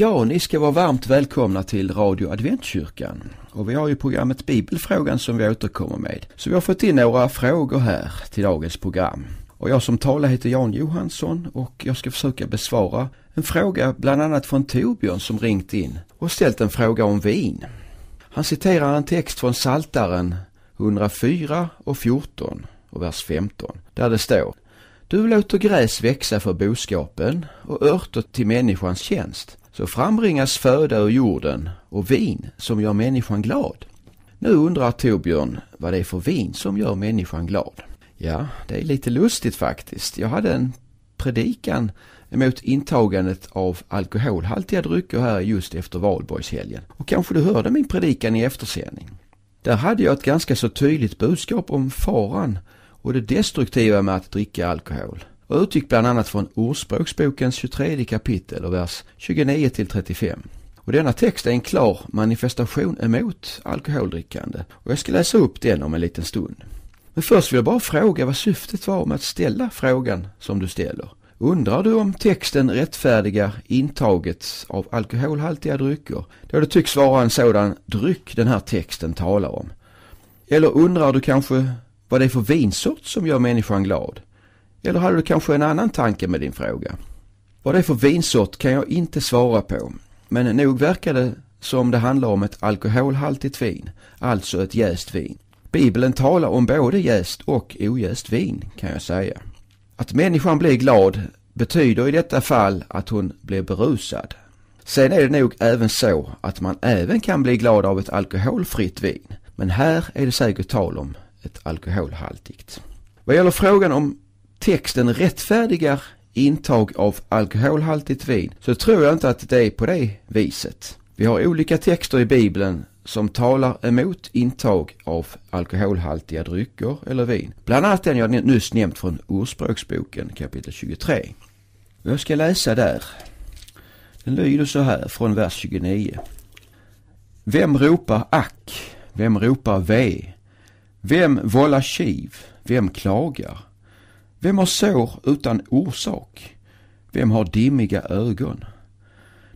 Ja, ni ska vara varmt välkomna till Radio Adventkyrkan. Och vi har ju programmet Bibelfrågan som vi återkommer med. Så vi har fått in några frågor här till dagens program. Och jag som talar heter Jan Johansson och jag ska försöka besvara en fråga bland annat från Torbjörn som ringt in och ställt en fråga om vin. Han citerar en text från Saltaren 104 och 14 och vers 15 där det står du låter gräs växa för boskapen och örter till människans tjänst. Så frambringas föda ur jorden och vin som gör människan glad. Nu undrar Torbjörn vad det är för vin som gör människan glad. Ja, det är lite lustigt faktiskt. Jag hade en predikan emot intagandet av alkoholhaltiga drycker här just efter valborgshelgen. Och kanske du hörde min predikan i eftersändning. Där hade jag ett ganska så tydligt budskap om faran och det destruktiva med att dricka alkohol och utgick bland annat från Ordspråksbokens 23 kapitel och vers 29 till 35. Och denna text är en klar manifestation emot alkoholdrickande och jag ska läsa upp den om en liten stund. Men först vill jag bara fråga vad syftet var med att ställa frågan som du ställer. Undrar du om texten rättfärdigar intaget av alkoholhaltiga drycker då det tycks vara en sådan dryck den här texten talar om? Eller undrar du kanske vad det är för vinsort som gör människan glad? Eller hade du kanske en annan tanke med din fråga? Vad det är för vinsort kan jag inte svara på. Men nog verkar det som det handlar om ett alkoholhaltigt vin, alltså ett jäst vin. Bibeln talar om både jäst och ojäst vin kan jag säga. Att människan blir glad betyder i detta fall att hon blir berusad. Sen är det nog även så att man även kan bli glad av ett alkoholfritt vin. Men här är det säkert tal om ett alkoholhaltigt. Vad gäller frågan om texten rättfärdigar intag av alkoholhaltigt vin så tror jag inte att det är på det viset. Vi har olika texter i Bibeln som talar emot intag av alkoholhaltiga drycker eller vin. Bland annat den jag nyss nämnt från Ordspråksboken kapitel 23. Jag ska läsa där. Den lyder så här från vers 29. Vem ropar ack? Vem ropar ve? Vem vållar kiv? Vem klagar? Vem har sår utan orsak? Vem har dimmiga ögon?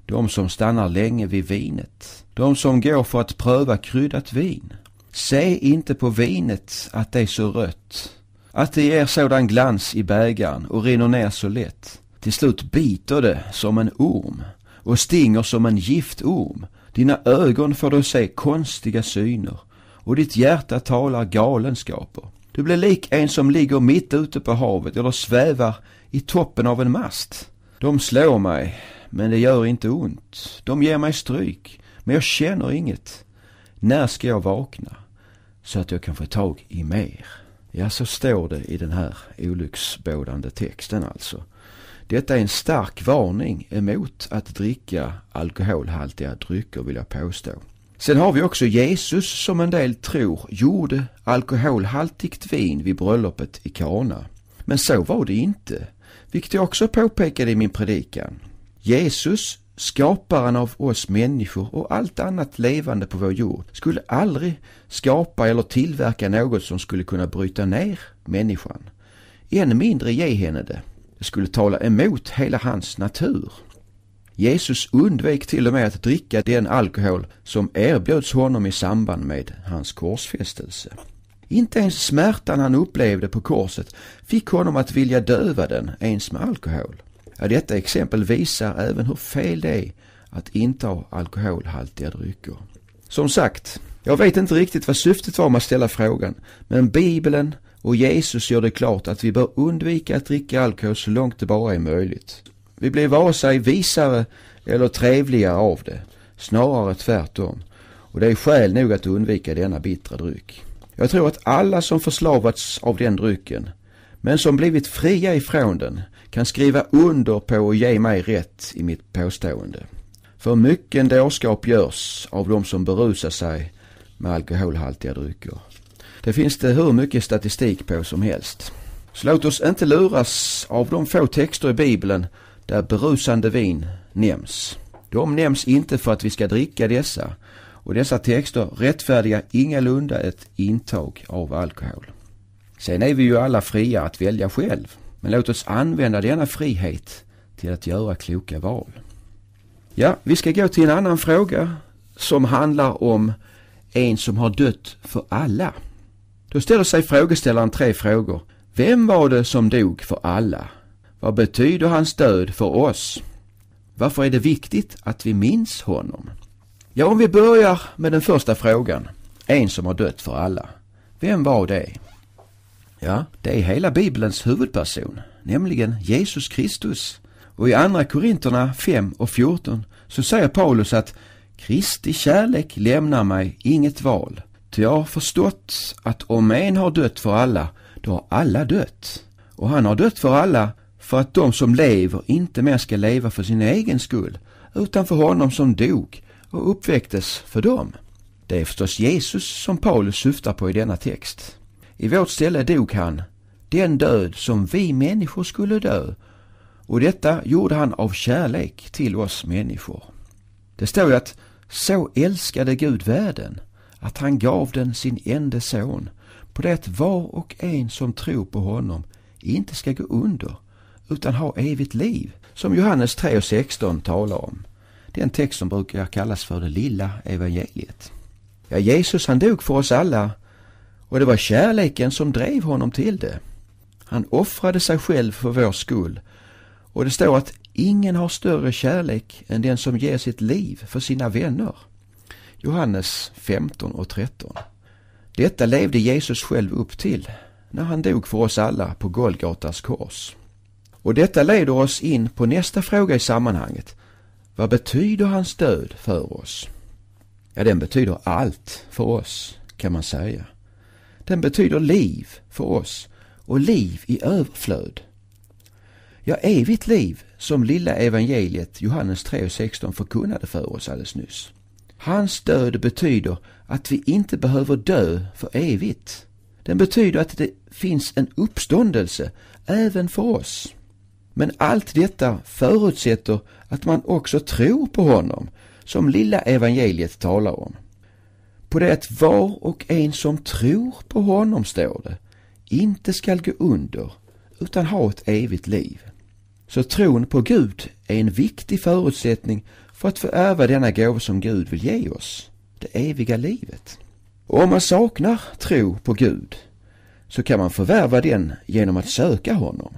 De som stannar länge vid vinet. De som går för att pröva kryddat vin. Se inte på vinet att det är så rött. Att det ger sådan glans i bägaren och rinner ner så lätt. Till slut biter det som en orm och stinger som en giftorm. Dina ögon får då se konstiga syner och ditt hjärta talar galenskaper. Du blir lik en som ligger mitt ute på havet eller svävar i toppen av en mast. De slår mig, men det gör inte ont. De ger mig stryk, men jag känner inget. När ska jag vakna? Så att jag kan få tag i mer. Ja, så står det i den här olycksbådande texten alltså. Detta är en stark varning emot att dricka alkoholhaltiga drycker vill jag påstå. Sen har vi också Jesus som en del tror gjorde alkoholhaltigt vin vid bröllopet i Kana. Men så var det inte, vilket jag också påpekade i min predikan. Jesus, skaparen av oss människor och allt annat levande på vår jord, skulle aldrig skapa eller tillverka något som skulle kunna bryta ner människan. Än mindre ge henne det. Det skulle tala emot hela hans natur. Jesus undvek till och med att dricka den alkohol som erbjöds honom i samband med hans korsfästelse. Inte ens smärtan han upplevde på korset fick honom att vilja döva den ens med alkohol. Ja, detta exempel visar även hur fel det är att inta alkoholhaltiga drycker. Som sagt, jag vet inte riktigt vad syftet var med att ställa frågan, men Bibeln och Jesus gör det klart att vi bör undvika att dricka alkohol så långt det bara är möjligt. Vi blir vare sig visare eller trevligare av det. Snarare tvärtom. Och det är skäl nog att undvika denna bittra dryck. Jag tror att alla som förslavats av den drycken, men som blivit fria ifrån den, kan skriva under på och ge mig rätt i mitt påstående. För mycken dårskap görs av de som berusar sig med alkoholhaltiga drycker. Det finns det hur mycket statistik på som helst. Så låt oss inte luras av de få texter i Bibeln där berusande vin nämns. De nämns inte för att vi ska dricka dessa och dessa texter rättfärdigar ingalunda ett intag av alkohol. Sen är vi ju alla fria att välja själv, men låt oss använda denna frihet till att göra kloka val. Ja, vi ska gå till en annan fråga som handlar om en som har dött för alla. Då ställer sig frågeställaren tre frågor. Vem var det som dog för alla? Vad betyder hans död för oss? Varför är det viktigt att vi minns honom? Ja, om vi börjar med den första frågan. En som har dött för alla. Vem var det? Ja, det är hela bibelns huvudperson, nämligen Jesus Kristus. Och i andra Korinterna 5 och 14 så säger Paulus att Kristi kärlek lämnar mig inget val. Ty jag har förstått att om en har dött för alla, då har alla dött. Och han har dött för alla för att de som lever inte mer ska leva för sin egen skull utan för honom som dog och uppväcktes för dem. Det är förstås Jesus som Paulus syftar på i denna text. I vårt ställe dog han, den död som vi människor skulle dö och detta gjorde han av kärlek till oss människor. Det står ju att så älskade Gud världen att han gav den sin enda son på det att var och en som tror på honom inte ska gå under utan ha evigt liv, som Johannes 3.16 talar om. Den text som brukar kallas för det lilla evangeliet. Ja, Jesus han dog för oss alla och det var kärleken som drev honom till det. Han offrade sig själv för vår skull och det står att ingen har större kärlek än den som ger sitt liv för sina vänner. Johannes 15 och 13. Detta levde Jesus själv upp till när han dog för oss alla på Golgatas kors. Och detta leder oss in på nästa fråga i sammanhanget. Vad betyder hans död för oss? Ja, den betyder allt för oss kan man säga. Den betyder liv för oss och liv i överflöd. Ja, evigt liv som lilla evangeliet Johannes 3.16 förkunnade för oss alldeles nyss. Hans död betyder att vi inte behöver dö för evigt. Den betyder att det finns en uppståndelse även för oss. Men allt detta förutsätter att man också tror på honom, som lilla evangeliet talar om. På det att var och en som tror på honom, står det, inte skall gå under, utan ha ett evigt liv. Så tron på Gud är en viktig förutsättning för att få ärva denna gåva som Gud vill ge oss, det eviga livet. Och om man saknar tro på Gud så kan man förvärva den genom att söka honom.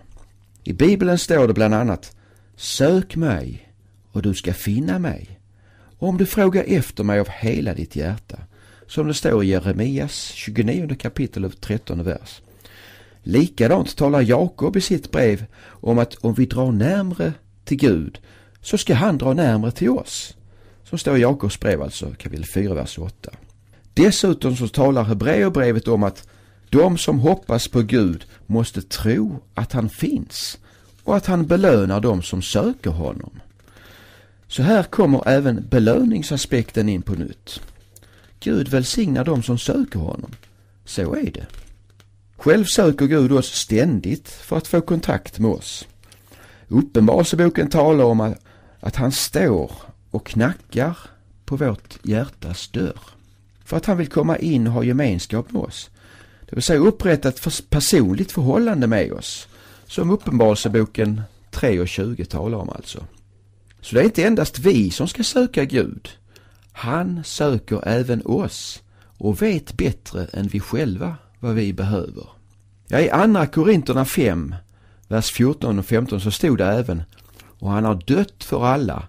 I Bibeln står det bland annat Sök mig och du ska finna mig. Om du frågar efter mig av hela ditt hjärta. Som det står i Jeremias 29 kapitel 13 vers. Likadant talar Jakob i sitt brev om att om vi drar närmre till Gud så ska han dra närmre till oss. Som står i Jakobs brev alltså kapitel 4 vers 8. Dessutom så talar Hebreerbrevet om att de som hoppas på Gud måste tro att han finns och att han belönar dem som söker honom. Så här kommer även belöningsaspekten in på nytt. Gud välsignar dem som söker honom. Så är det. Själv söker Gud oss ständigt för att få kontakt med oss. Uppenbarelseboken talar om att, att han står och knackar på vårt hjärtas dörr. För att han vill komma in och ha gemenskap med oss. Det vill säga upprätta ett personligt förhållande med oss. Som Uppenbarelseboken 3 och 20 talar om alltså. Så det är inte endast vi som ska söka Gud. Han söker även oss och vet bättre än vi själva vad vi behöver. Ja, i andra Korinterna 5, vers 14 och 15 så stod det även och han har dött för alla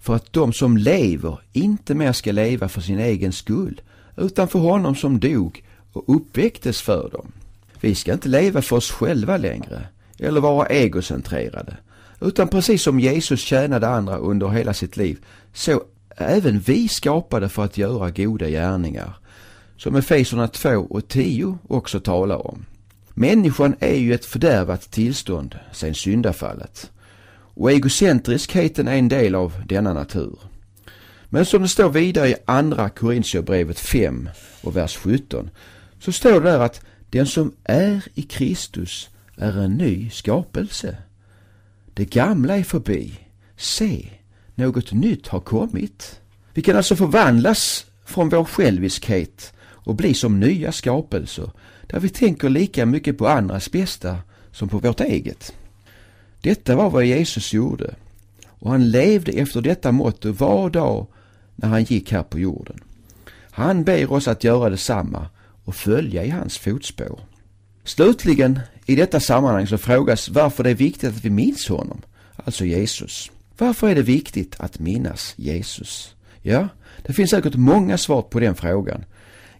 för att de som lever inte mer ska leva för sin egen skull utan för honom som dog och uppväcktes för dem. Vi ska inte leva för oss själva längre eller vara egocentrerade. Utan precis som Jesus tjänade andra under hela sitt liv så även vi skapade för att göra goda gärningar. Som Efeserna 2 och 10 också talar om. Människan är ju ett fördärvat tillstånd sedan syndafallet. Och egocentriskheten är en del av denna natur. Men som det står vidare i andra Korintierbrevet 5 och vers 17 så står det där att den som är i Kristus är en ny skapelse. Det gamla är förbi. Se, något nytt har kommit. Vi kan alltså förvandlas från vår själviskhet och bli som nya skapelser där vi tänker lika mycket på andras bästa som på vårt eget. Detta var vad Jesus gjorde och han levde efter detta motto var dag när han gick här på jorden. Han ber oss att göra detsamma och följa i hans fotspår. Slutligen i detta sammanhang så frågas varför det är viktigt att vi minns honom, alltså Jesus. Varför är det viktigt att minnas Jesus? Ja, det finns säkert många svar på den frågan.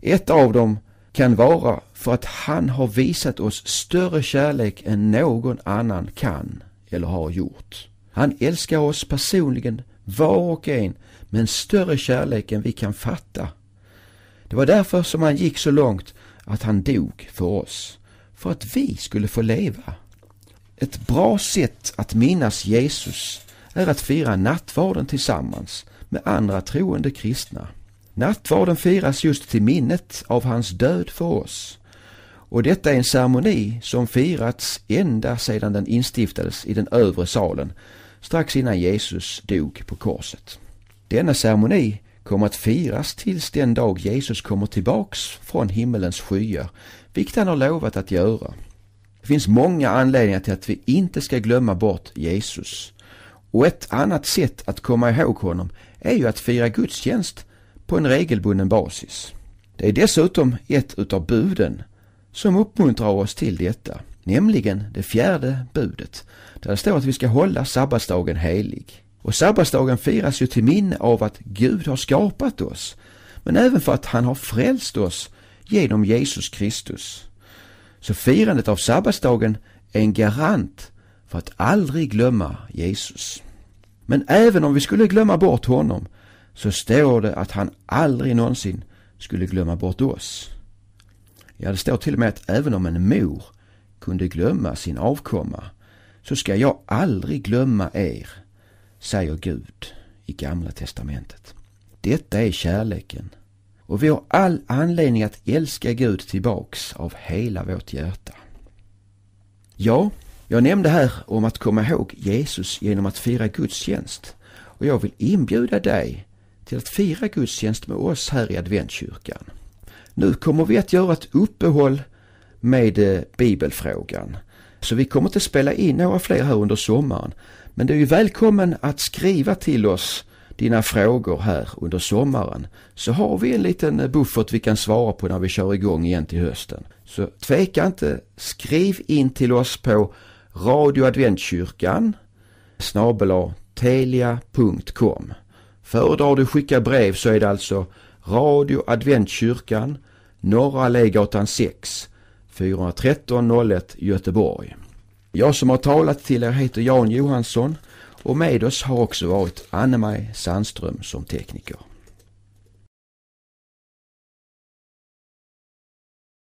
Ett av dem kan vara för att han har visat oss större kärlek än någon annan kan eller har gjort. Han älskar oss personligen, var och en, med en större kärlek än vi kan fatta det var därför som han gick så långt att han dog för oss. För att vi skulle få leva. Ett bra sätt att minnas Jesus är att fira nattvarden tillsammans med andra troende kristna. Nattvarden firas just till minnet av hans död för oss. Och detta är en ceremoni som firats ända sedan den instiftades i den övre salen strax innan Jesus dog på korset. Denna ceremoni kommer att firas tills den dag Jesus kommer tillbaks från himmelens skyar, vilket han har lovat att göra. Det finns många anledningar till att vi inte ska glömma bort Jesus. Och ett annat sätt att komma ihåg honom är ju att fira gudstjänst på en regelbunden basis. Det är dessutom ett utav buden som uppmuntrar oss till detta, nämligen det fjärde budet, där det står att vi ska hålla sabbatsdagen helig. Och sabbatsdagen firas ju till minne av att Gud har skapat oss, men även för att han har frälst oss genom Jesus Kristus. Så firandet av sabbatsdagen är en garant för att aldrig glömma Jesus. Men även om vi skulle glömma bort honom så står det att han aldrig någonsin skulle glömma bort oss. Ja, det står till och med att även om en mor kunde glömma sin avkomma så ska jag aldrig glömma er, säger Gud i Gamla Testamentet. Detta är kärleken. Och vi har all anledning att älska Gud tillbaks av hela vårt hjärta. Ja, jag nämnde här om att komma ihåg Jesus genom att fira gudstjänst. Och jag vill inbjuda dig till att fira gudstjänst med oss här i adventkyrkan. Nu kommer vi att göra ett uppehåll med eh, bibelfrågan. Så vi kommer inte spela in några fler här under sommaren. Men du är ju välkommen att skriva till oss dina frågor här under sommaren så har vi en liten eh, buffert vi kan svara på när vi kör igång igen till hösten. Så tveka inte, skriv in till oss på radioadventkyrkan telia.com Föredrar du skicka brev så är det alltså Radio Adventkyrkan, Norra Allégatan 6, 413 01 Göteborg. Jag som har talat till er heter Jan Johansson och med oss har också varit Anne-Maj Sandström som tekniker.